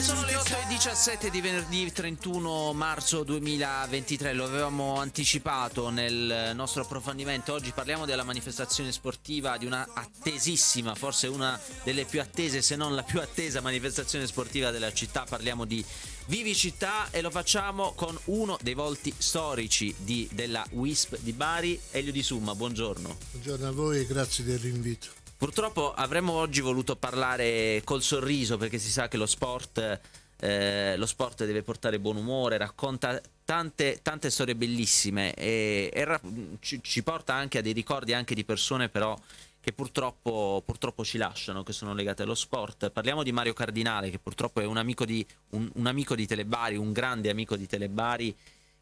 Sono le 8 e 17 di venerdì 31 marzo 2023, lo avevamo anticipato nel nostro approfondimento. Oggi parliamo della manifestazione sportiva, di una attesissima, forse una delle più attese, se non la più attesa manifestazione sportiva della città. Parliamo di Vivi Città e lo facciamo con uno dei volti storici di, della WISP di Bari, Elio Di Summa. Buongiorno. Buongiorno a voi e grazie dell'invito. Purtroppo avremmo oggi voluto parlare col sorriso perché si sa che lo sport, eh, lo sport deve portare buon umore, racconta Tante, tante, storie bellissime e, e ci, ci, porta anche a dei ricordi anche di persone però che purtroppo, purtroppo, ci lasciano, che sono legate allo sport. Parliamo di Mario Cardinale, che purtroppo è un amico di, un, un amico di Telebari, un grande amico di Telebari,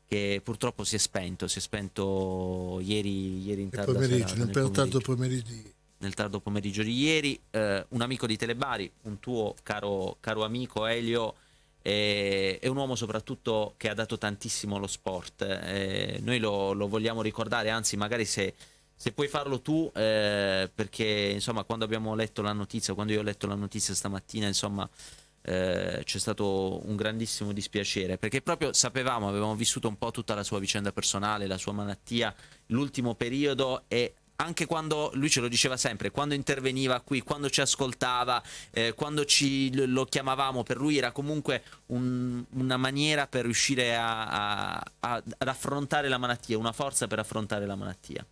che purtroppo si è spento, si è spento ieri, ieri in tarda pomeriggio, serata, nel pomeriggio. pomeriggio nel tardo pomeriggio di ieri. Eh, un amico di Telebari, un tuo caro, caro amico Elio, eh, è un uomo soprattutto che ha dato tantissimo allo sport. Eh, noi lo, lo, vogliamo ricordare, anzi magari se, se puoi farlo tu, eh, perché insomma quando abbiamo letto la notizia, quando io ho letto la notizia stamattina, insomma... Eh, c'è stato un grandissimo dispiacere perché proprio sapevamo, avevamo vissuto un po' tutta la sua vicenda personale, la sua malattia, l'ultimo periodo e anche quando lui ce lo diceva sempre, quando interveniva qui, quando ci ascoltava, eh, quando ci lo chiamavamo, per lui era comunque un, una maniera per riuscire a, a, a, ad affrontare la malattia, una forza per affrontare la malattia.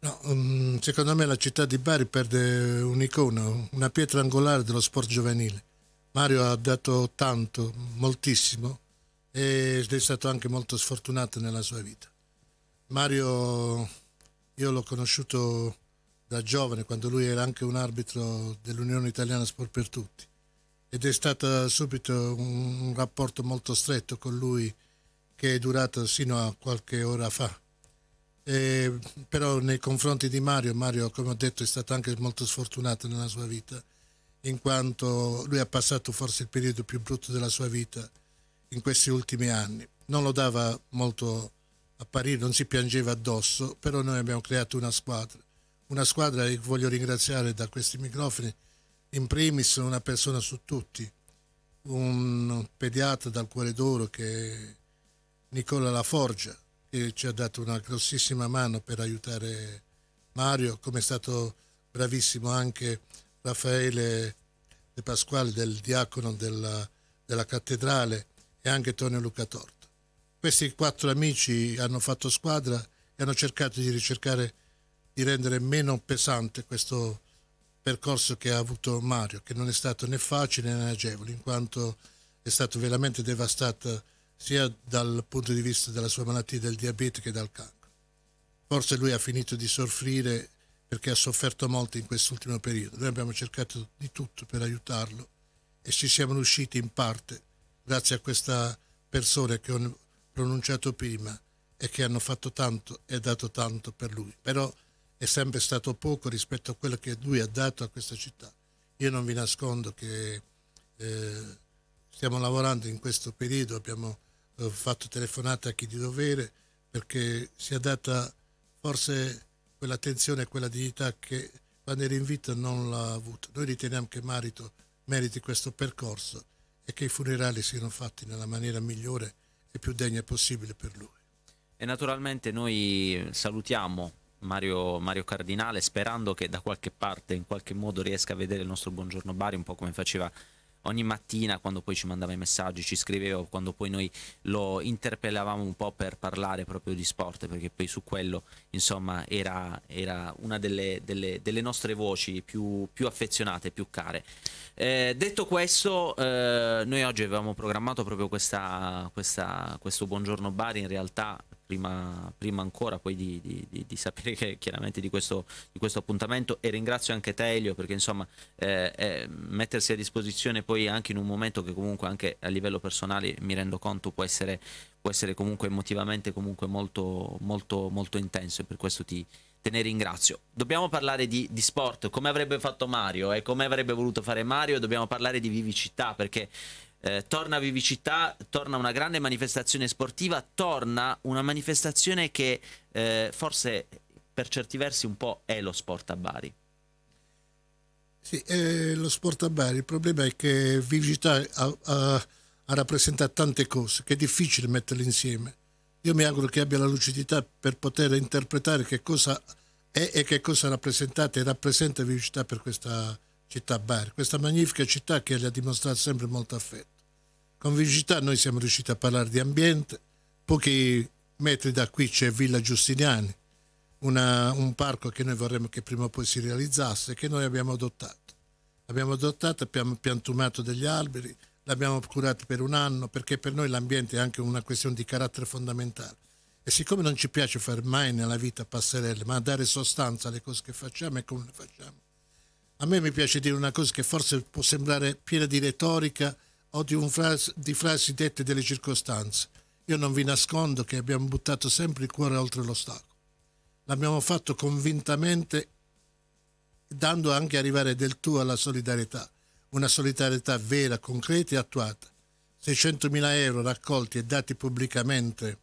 No, mm, secondo me la città di Bari perde un'icona, una pietra angolare dello sport giovanile. Mario ha dato tanto, moltissimo, ed è stato anche molto sfortunato nella sua vita. Mario io l'ho conosciuto da giovane, quando lui era anche un arbitro dell'Unione Italiana Sport per Tutti. Ed è stato subito un rapporto molto stretto con lui che è durato sino a qualche ora fa. E, però nei confronti di Mario, Mario come ho detto è stato anche molto sfortunato nella sua vita, in quanto lui ha passato forse il periodo più brutto della sua vita in questi ultimi anni. Non lo dava molto a Parigi non si piangeva addosso, però noi abbiamo creato una squadra, una squadra che voglio ringraziare da questi microfoni, in primis una persona su tutti, un pediatra dal cuore d'oro che è Nicola Laforgia, che ci ha dato una grossissima mano per aiutare Mario, come è stato bravissimo anche Raffaele De Pasquale del Diacono della, della Cattedrale e anche Tonio Luca Lucatorti. Questi quattro amici hanno fatto squadra e hanno cercato di ricercare di rendere meno pesante questo percorso che ha avuto Mario, che non è stato né facile né agevole, in quanto è stato veramente devastato sia dal punto di vista della sua malattia del diabete che dal cancro. Forse lui ha finito di soffrire perché ha sofferto molto in quest'ultimo periodo. Noi abbiamo cercato di tutto per aiutarlo e ci siamo riusciti in parte grazie a questa persona che pronunciato prima e che hanno fatto tanto e dato tanto per lui. Però è sempre stato poco rispetto a quello che lui ha dato a questa città. Io non vi nascondo che eh, stiamo lavorando in questo periodo, abbiamo eh, fatto telefonate a chi di dovere perché sia data forse quell'attenzione e quella dignità che quando era in vita non l'ha avuta. Noi riteniamo che Marito meriti questo percorso e che i funerali siano fatti nella maniera migliore e più degna possibile per lui. E naturalmente noi salutiamo Mario, Mario, Cardinale sperando che da qualche parte in qualche modo riesca a vedere il nostro Buongiorno Bari un po' come faceva ogni mattina quando poi ci mandava i messaggi, ci scriveva, quando poi noi lo interpellavamo un po' per parlare proprio di sport, perché poi su quello insomma era, era una delle, delle, delle, nostre voci più, più affezionate, più care. Eh, detto questo, eh, noi oggi avevamo programmato proprio questa, questa, questo Buongiorno Bari, in realtà prima, prima ancora poi di, di, di sapere che, chiaramente di questo, di questo, appuntamento e ringrazio anche te Elio perché insomma eh, eh, mettersi a disposizione poi anche in un momento che comunque anche a livello personale mi rendo conto può essere, può essere comunque emotivamente comunque molto, molto, molto intenso e per questo ti, te ne ringrazio. Dobbiamo parlare di, di, sport, come avrebbe fatto Mario e eh, come avrebbe voluto fare Mario, dobbiamo parlare di vivicità perché eh, torna Vivicità, torna una grande manifestazione sportiva, torna una manifestazione che eh, forse per certi versi un po' è lo sport a Bari. Sì, è lo sport a Bari. Il problema è che Vivicità ha, ha, ha rappresentato tante cose, che è difficile metterle insieme. Io mi auguro che abbia la lucidità per poter interpretare che cosa è e che cosa rappresentate e rappresenta Vivicità per questa città Bari, questa magnifica città che le ha dimostrato sempre molto affetto. Con vigilità noi siamo riusciti a parlare di ambiente, pochi metri da qui c'è Villa Giustiniani, una, un parco che noi vorremmo che prima o poi si realizzasse, che noi abbiamo adottato. Abbiamo adottato, abbiamo piantumato degli alberi, l'abbiamo curato per un anno, perché per noi l'ambiente è anche una questione di carattere fondamentale. E siccome non ci piace fare mai nella vita passerelle, ma dare sostanza alle cose che facciamo e come le facciamo, a me mi piace dire una cosa che forse può sembrare piena di retorica o di, frasi, di frasi dette delle circostanze. Io non vi nascondo che abbiamo buttato sempre il cuore oltre l'ostacolo. L'abbiamo fatto convintamente dando anche arrivare del tu alla solidarietà, una solidarietà vera, concreta e attuata. 600.000 euro raccolti e dati pubblicamente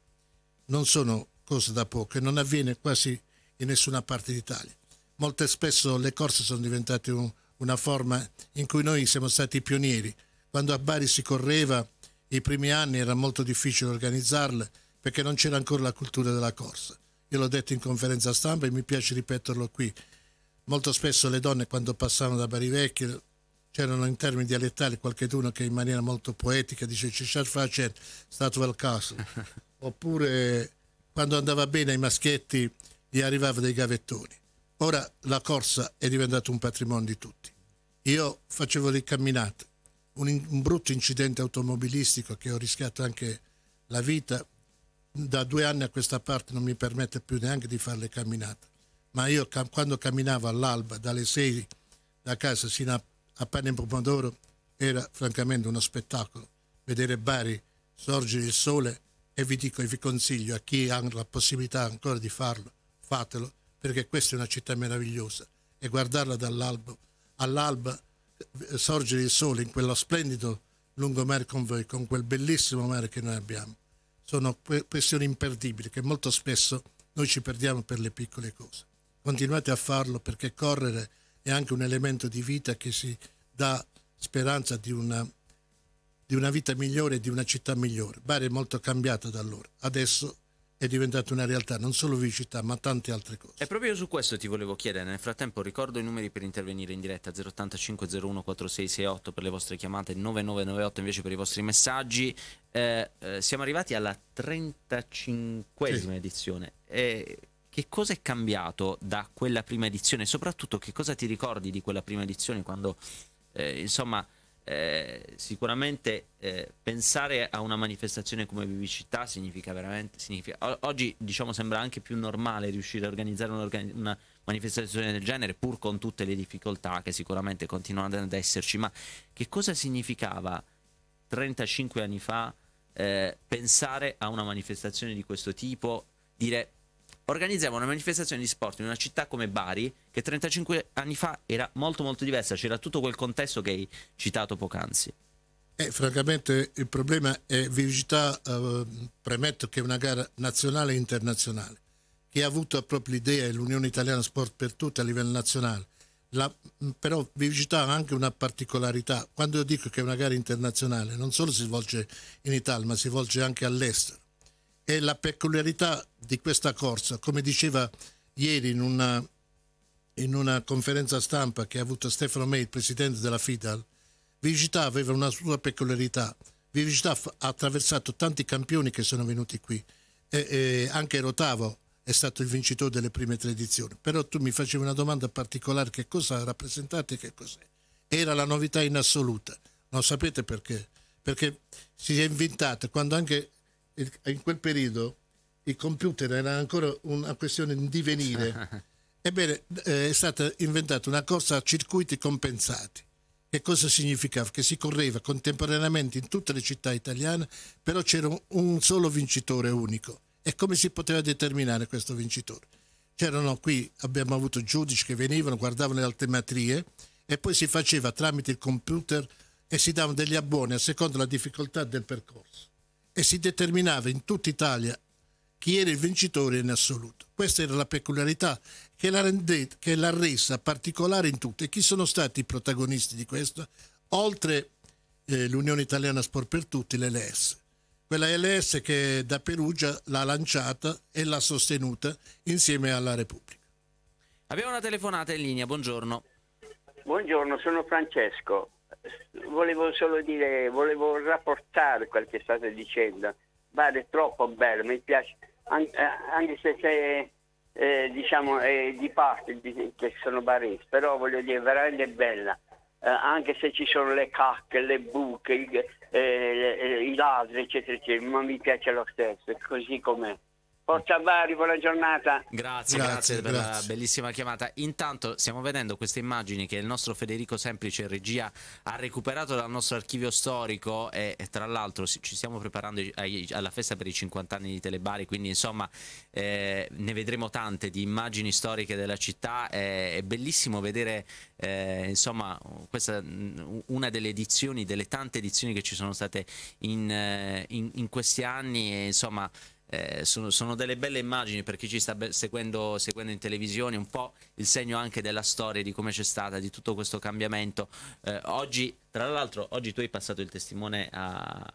non sono cose da poco e non avviene quasi in nessuna parte d'Italia molto spesso le corse sono diventate un, una forma in cui noi siamo stati pionieri. Quando a Bari si correva, i primi anni era molto difficile organizzarle perché non c'era ancora la cultura della corsa. Io l'ho detto in conferenza stampa e mi piace ripeterlo qui. Molto spesso le donne quando passavano da Bari Vecchio c'erano in termini dialettali qualcuno che in maniera molto poetica dice Cesar stato il caso. Oppure quando andava bene ai maschietti gli arrivavano dei gavettoni. Ora la corsa è diventata un patrimonio di tutti. Io facevo le camminate, un, un brutto incidente automobilistico che ho rischiato anche la vita, da due anni a questa parte non mi permette più neanche di fare le camminate. Ma io quando camminavo all'alba dalle 6 da casa sino a, a Pane Pomodoro era francamente uno spettacolo. Vedere Bari sorgere il sole e vi dico e vi consiglio a chi ha la possibilità ancora di farlo, fatelo perché questa è una città meravigliosa e guardarla dall'alba all'alba eh, sorgere il sole in quello splendido lungomare con voi, con quel bellissimo mare che noi abbiamo. Sono questioni imperdibili che molto spesso noi ci perdiamo per le piccole cose. Continuate a farlo perché correre è anche un elemento di vita che si dà speranza di una, di una vita migliore e di una città migliore. Bari è molto cambiata da allora. Adesso è diventata una realtà, non solo Vicità, ma tante altre cose. E proprio su questo ti volevo chiedere. Nel frattempo ricordo i numeri per intervenire in diretta 085 per le vostre chiamate, 9998 invece per i vostri messaggi. Eh, eh, siamo arrivati alla 35 sì. edizione. Eh, che cosa è cambiato da quella prima edizione? Soprattutto che cosa ti ricordi di quella prima edizione quando, eh, insomma, eh, sicuramente eh, pensare a una manifestazione come Vivicità significa veramente significa, o- oggi diciamo sembra anche più normale riuscire a organizzare una manifestazione del genere pur con tutte le difficoltà che sicuramente continuano ad esserci ma che cosa significava 35 anni fa eh, pensare a una manifestazione di questo tipo dire organizziamo una manifestazione di sport in una città come Bari, che 35 anni fa era molto molto diversa, c'era tutto quel contesto che hai citato poc'anzi. Eh, francamente il problema è vivicità, eh, premetto che è una gara nazionale e internazionale, che ha avuto proprio l'idea l'Unione Italiana Sport per tutti a livello nazionale, la, mm, però Vivicità ha anche una particolarità, quando io dico che è una gara internazionale non solo si svolge in Italia ma si svolge anche all'estero e la peculiarità di questa corsa, come diceva ieri in una, in una conferenza stampa che ha avuto Stefano May, il presidente della FIDAL, Vivicità aveva una sua peculiarità. Vivicità ha attraversato tanti campioni che sono venuti qui, e, e anche Rotavo è stato il vincitore delle prime tre edizioni. Però tu mi facevi una domanda particolare, che cosa rappresentate e che cos'è? Era la novità in assoluta, non sapete perché? Perché si è inventata quando anche in quel periodo il computer era ancora una questione di divenire. Ebbene, eh, è stata inventata una corsa a circuiti compensati. Che cosa significava? Che si correva contemporaneamente in tutte le città italiane, però c'era un solo vincitore unico. E come si poteva determinare questo vincitore? C'erano qui, abbiamo avuto giudici che venivano, guardavano le altimetrie e poi si faceva tramite il computer e si davano degli abboni a seconda della difficoltà del percorso e si determinava in tutta Italia chi era il vincitore in assoluto. Questa era la peculiarità che l'ha, rende- che l'ha resa particolare in tutto. E chi sono stati i protagonisti di questo? Oltre eh, l'Unione Italiana Sport per Tutti, l'LS. Quella LS che da Perugia l'ha lanciata e l'ha sostenuta insieme alla Repubblica. Abbiamo una telefonata in linea, buongiorno. Buongiorno, sono Francesco volevo solo dire, volevo rapportare quel che state dicendo. Vale troppo bello, mi piace, An- eh, anche se c'è, eh, diciamo, eh, di parte di- che sono barista, però voglio dire, veramente bella. Eh, anche se ci sono le cacche, le buche, i, eh, eh, i ladri, eccetera, eccetera, ma mi piace lo stesso, così com'è. Forza Bari, buona giornata. Grazie, grazie, grazie per grazie. la bellissima chiamata. Intanto stiamo vedendo queste immagini che il nostro Federico Semplice regia ha recuperato dal nostro archivio storico e tra l'altro ci stiamo preparando alla festa per i 50 anni di Telebari, quindi insomma eh, ne vedremo tante di immagini storiche della città. è bellissimo vedere eh, insomma questa mm, una delle edizioni, delle tante edizioni che ci sono state in, eh, in, in questi anni e insomma eh, sono, sono, delle belle immagini per chi ci sta seguendo, seguendo, in televisione, un po' il segno anche della storia, di come c'è stata, di tutto questo cambiamento. Eh, oggi, tra l'altro, oggi tu hai passato il testimone a,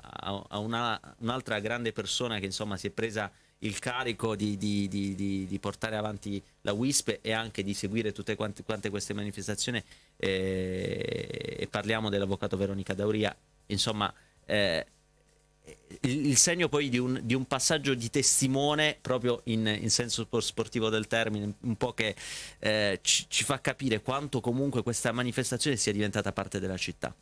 a una, un'altra grande persona che insomma si è presa il carico di, di, di, di, portare avanti la WISP e anche di seguire tutte quante, quante queste manifestazioni. Eh, e parliamo dell'avvocato Veronica Dauria. Insomma, eh, il, segno poi di un, di un, passaggio di testimone proprio in, in, senso sportivo del termine, un po' che eh, ci, ci fa capire quanto comunque questa manifestazione sia diventata parte della città.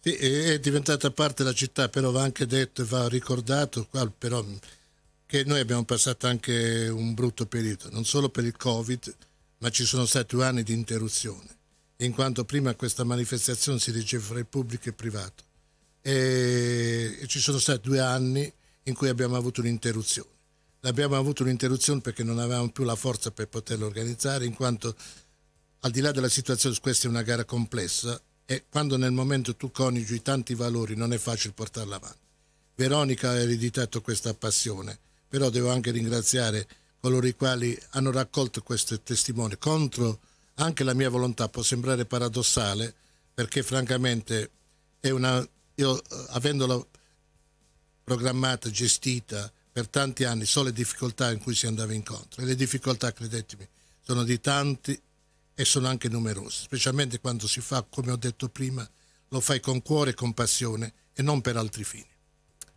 Sì, è diventata parte della città, però va anche detto e va ricordato però, che noi abbiamo passato anche un brutto periodo, non solo per il Covid, ma ci sono stati due anni di interruzione, in quanto prima questa manifestazione si riceveva fra il pubblico e il privato e ci sono stati due anni in cui abbiamo avuto un'interruzione. L'abbiamo avuto un'interruzione perché non avevamo più la forza per poterlo organizzare, in quanto al di là della situazione, questa è una gara complessa e quando nel momento tu coniugi tanti valori non è facile portarla avanti. Veronica ha ereditato questa passione, però devo anche ringraziare coloro i quali hanno raccolto questo testimone contro anche la mia volontà, può sembrare paradossale, perché francamente è una io eh, avendola programmata, gestita per tanti anni, so le difficoltà in cui si andava incontro e le difficoltà, credetemi, sono di tanti e sono anche numerose, specialmente quando si fa, come ho detto prima, lo fai con cuore e con passione e non per altri fini.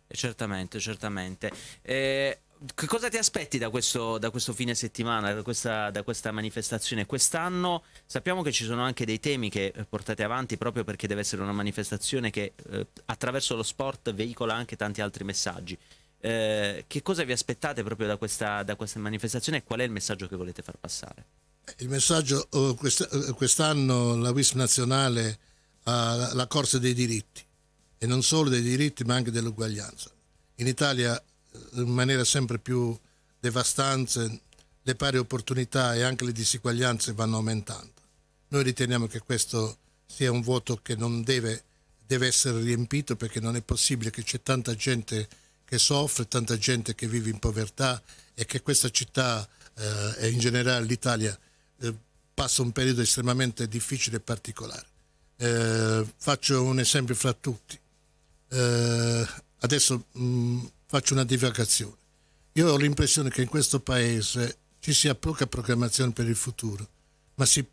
Eh, certamente, certamente. Eh, che cosa ti aspetti da questo, da questo fine settimana, da questa, da questa, manifestazione? Quest'anno sappiamo che ci sono anche dei temi che eh, portate avanti proprio perché deve essere una manifestazione che eh, attraverso lo sport veicola anche tanti altri messaggi. Eh, che cosa vi aspettate proprio da questa, da questa, manifestazione e qual è il messaggio che volete far passare? Il messaggio eh, eh, quest'anno la WISP nazionale ha la corsa dei diritti e non solo dei diritti ma anche dell'uguaglianza. In Italia in maniera sempre più devastante le pari opportunità e anche le diseguaglianze vanno aumentando. Noi riteniamo che questo sia un vuoto che non deve, deve essere riempito perché non è possibile che c'è tanta gente che soffre, tanta gente che vive in povertà e che questa città eh, e in generale l'Italia eh, passa un periodo estremamente difficile e particolare. Eh, faccio un esempio fra tutti. Eh, adesso mh, mm, faccio una divagazione. Io ho l'impressione che in questo paese ci sia poca programmazione per il futuro, ma si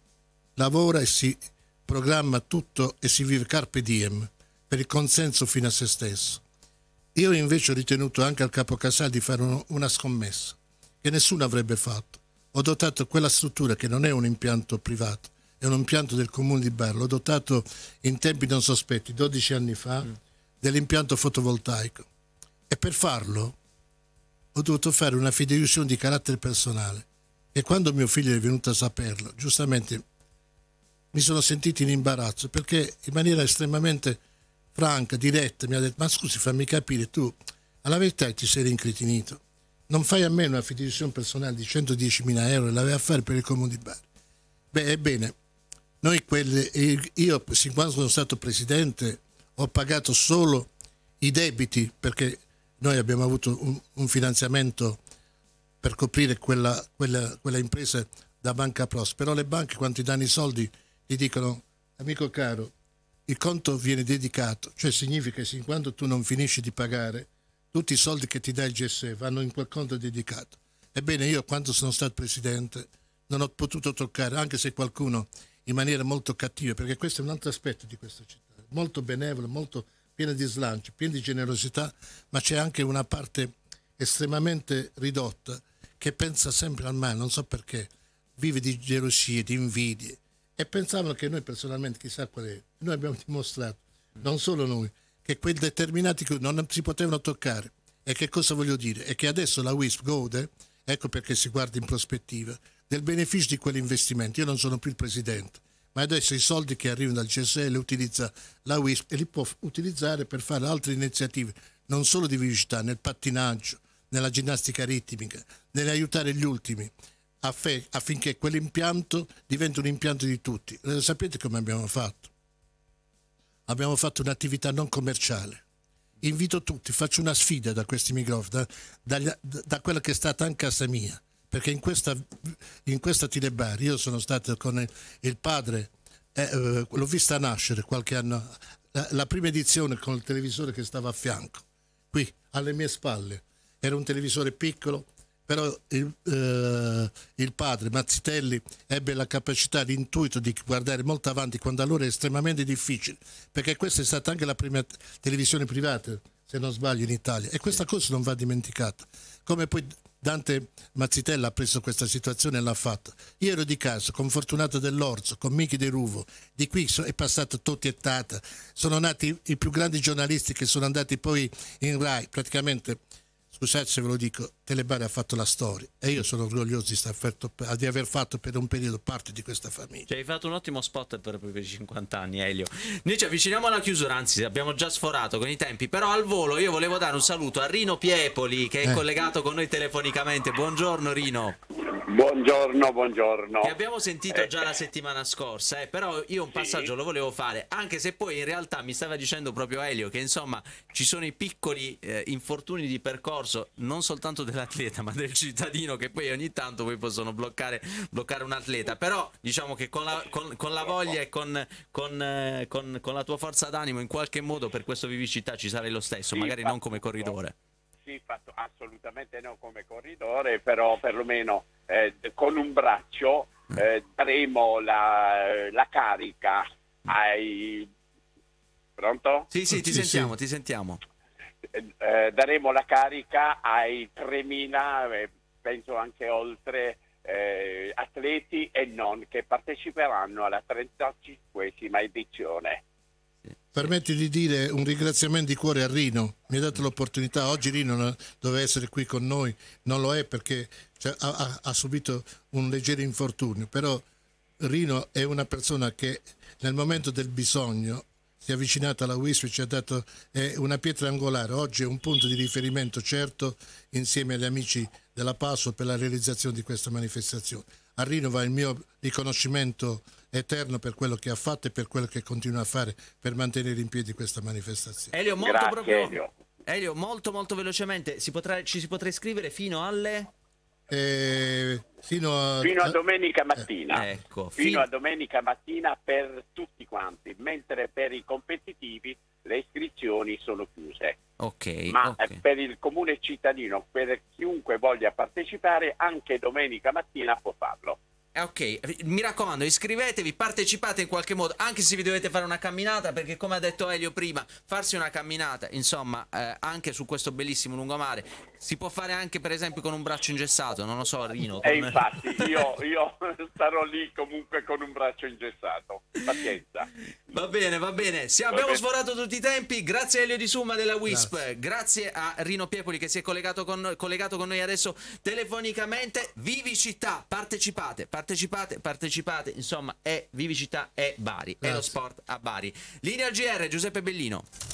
lavora e si programma tutto e si vive carpe diem per il consenso fino a se stesso. Io invece ho ritenuto anche al capo Casal di fare una scommessa che nessuno avrebbe fatto. Ho dotato quella struttura che non è un impianto privato, è un impianto del comune di Bari, l'ho dotato in tempi non sospetti, 12 anni fa, mm. dell'impianto fotovoltaico e per farlo ho dovuto fare una fideiussione di carattere personale. E quando mio figlio è venuto a saperlo, giustamente mi sono sentito in imbarazzo perché in maniera estremamente franca, diretta, mi ha detto: Ma scusi, fammi capire, tu alla verità ti sei rincritinito. Non fai a me una fideiussione personale di 110.000 euro e la vai a fare per il comune di Bari. Beh, ebbene, noi quelle, io, sin quando sono stato presidente, ho pagato solo i debiti perché noi abbiamo avuto un, un finanziamento per coprire quella, quella, quella, impresa da Banca Pros, però le banche quando ti danno i soldi ti dicono amico caro, il conto viene dedicato, cioè significa che sin quando tu non finisci di pagare, tutti i soldi che ti dà il GSE vanno in quel conto dedicato. Ebbene, io quando sono stato presidente non ho potuto toccare, anche se qualcuno in maniera molto cattiva, perché questo è un altro aspetto di questa città, molto benevolo, molto piena di slancio, piena di generosità, ma c'è anche una parte estremamente ridotta che pensa sempre al male, non so perché, vive di gelosie, di invidie e pensavano che noi personalmente, chissà qual è, noi abbiamo dimostrato, non solo noi, che quei determinati non si potevano toccare. E che cosa voglio dire? È che adesso la WISP gode, ecco perché si guarda in prospettiva, del beneficio di quell'investimento. Io non sono più il presidente, ma adesso i soldi che arrivano dal CSL utilizza la WISP e li può utilizzare per fare altre iniziative, non solo di velocità, nel pattinaggio, nella ginnastica ritmica, nell'aiutare gli ultimi affinché quell'impianto diventi un impianto di tutti. Eh, sapete come abbiamo fatto? Abbiamo fatto un'attività non commerciale. Invito tutti, faccio una sfida da questi microfoni, da, da, da quella che è stata anche casa mia perché in questa, in questa Tilebar io sono stato con il padre, eh, eh, l'ho vista nascere qualche anno, la, la prima edizione con il televisore che stava a fianco, qui alle mie spalle, era un televisore piccolo, però il, eh, il, padre Mazzitelli ebbe la capacità, l'intuito di guardare molto avanti quando allora è estremamente difficile, perché questa è stata anche la prima televisione privata, se non sbaglio, in Italia e questa cosa non va dimenticata, come poi Dante Mazzitella ha preso questa situazione e l'ha fatto. Io ero di casa con Fortunato dell'Orzo, con Michi De Ruvo, di qui è passato Totti e Tata, sono nati i più grandi giornalisti che sono andati poi in Rai, praticamente scusate se ve lo dico, Telebari ha fatto la storia e io sono orgoglioso di, fatto, di, aver fatto per un periodo parte di questa famiglia. Cioè, hai fatto un ottimo spot per i propri 50 anni, Elio. Noi ci avviciniamo alla chiusura, anzi abbiamo già sforato con i tempi, però al volo io volevo dare un saluto a Rino Piepoli che è eh. collegato con noi telefonicamente. Buongiorno Rino. Buongiorno, buongiorno. Ti abbiamo sentito già eh. la settimana scorsa, eh, però io un passaggio sì. lo volevo fare, anche se poi in realtà mi stava dicendo proprio Elio che insomma ci sono i piccoli eh, infortuni di percorso, non soltanto dell'atleta ma del cittadino che poi ogni tanto poi possono bloccare, bloccare un atleta, però diciamo che con la, con, con la voglia e con, eh, con, la tua forza d'animo in qualche modo per questo Vivicità ci sarai lo stesso, sì, magari non come corridore. Sì, fatto assolutamente non come corridore, però perlomeno eh, con un braccio mm. eh, daremo la, la carica ai... Pronto? Sì, sì, ti sì, sentiamo, sì. ti sentiamo. Eh, eh, daremo la carica ai 3.000, eh, penso anche oltre, eh, atleti e non che parteciperanno alla 35esima edizione. Permetti di dire un ringraziamento di cuore a Rino, mi ha dato l'opportunità, oggi Rino doveva essere qui con noi, non lo è perché cioè, ha, ha subito un leggero infortunio, però Rino è una persona che nel momento del bisogno si è avvicinata alla WISP e ci ha dato eh, una pietra angolare. Oggi è un punto di riferimento certo insieme agli amici della PASO per la realizzazione di questa manifestazione. A Rino va il mio riconoscimento eterno per quello che ha fatto e per quello che continua a fare per mantenere in piedi questa manifestazione. Elio, molto, Grazie, proprio... Elio. Elio, molto, molto velocemente, si potrà, ci si potrà iscrivere fino alle... Eh, fino, a... fino, a... domenica mattina, eh, ecco, fino... fino a domenica mattina per tutti quanti, mentre per i competitivi le iscrizioni sono chiuse. Okay, Ma eh, okay. per il comune cittadino, per chiunque voglia partecipare, anche domenica mattina può farlo. Eh, ok, mi raccomando, iscrivetevi, partecipate in qualche modo, anche se vi dovete fare una camminata, perché come ha detto Elio prima, farsi una camminata, insomma, eh, anche su questo bellissimo lungomare, si può fare anche per esempio con un braccio ingessato, non lo so eh, Rino. Eh, come... E infatti, io, io starò lì comunque con un braccio ingessato, pazienza. Va bene, va bene, sì, abbiamo va bene. sforato tutti i tempi, grazie Elio Di Summa della WISP, grazie, grazie a Rino Piepoli che si è collegato con, collegato con, noi adesso telefonicamente, vivi città, partecipate, partecipate partecipate, partecipate, insomma è Vivicità è Bari, Grazie. è lo sport a Bari. Linea GR Giuseppe Bellino.